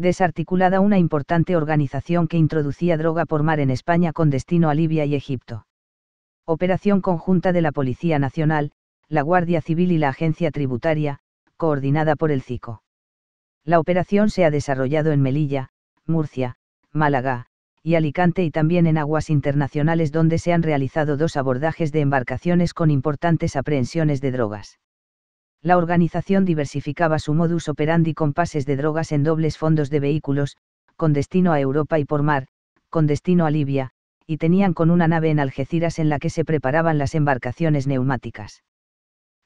desarticulada una importante organización que introducía droga por mar en España con destino a Libia y Egipto. Operación conjunta de la Policía Nacional, la Guardia Civil y la Agencia Tributaria, coordinada por el CICO. La operación se ha desarrollado en Melilla, Murcia, Málaga, y Alicante y también en aguas internacionales donde se han realizado dos abordajes de embarcaciones con importantes aprehensiones de drogas la organización diversificaba su modus operandi con pases de drogas en dobles fondos de vehículos, con destino a Europa y por mar, con destino a Libia, y tenían con una nave en Algeciras en la que se preparaban las embarcaciones neumáticas.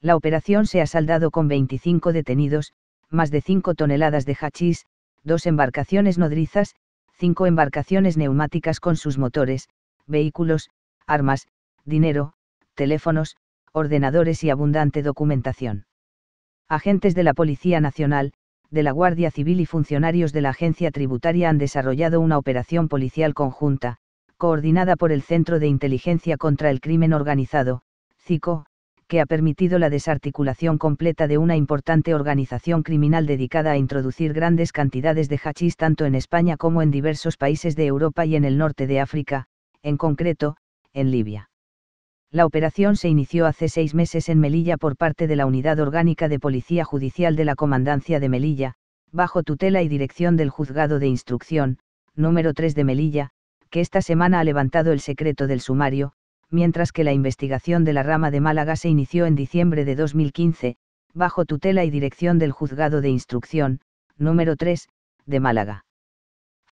La operación se ha saldado con 25 detenidos, más de 5 toneladas de hachís, dos embarcaciones nodrizas, cinco embarcaciones neumáticas con sus motores, vehículos, armas, dinero, teléfonos, ordenadores y abundante documentación agentes de la Policía Nacional, de la Guardia Civil y funcionarios de la Agencia Tributaria han desarrollado una operación policial conjunta, coordinada por el Centro de Inteligencia contra el Crimen Organizado, CICO, que ha permitido la desarticulación completa de una importante organización criminal dedicada a introducir grandes cantidades de hachís tanto en España como en diversos países de Europa y en el norte de África, en concreto, en Libia la operación se inició hace seis meses en Melilla por parte de la Unidad Orgánica de Policía Judicial de la Comandancia de Melilla, bajo tutela y dirección del Juzgado de Instrucción, número 3 de Melilla, que esta semana ha levantado el secreto del sumario, mientras que la investigación de la rama de Málaga se inició en diciembre de 2015, bajo tutela y dirección del Juzgado de Instrucción, número 3, de Málaga.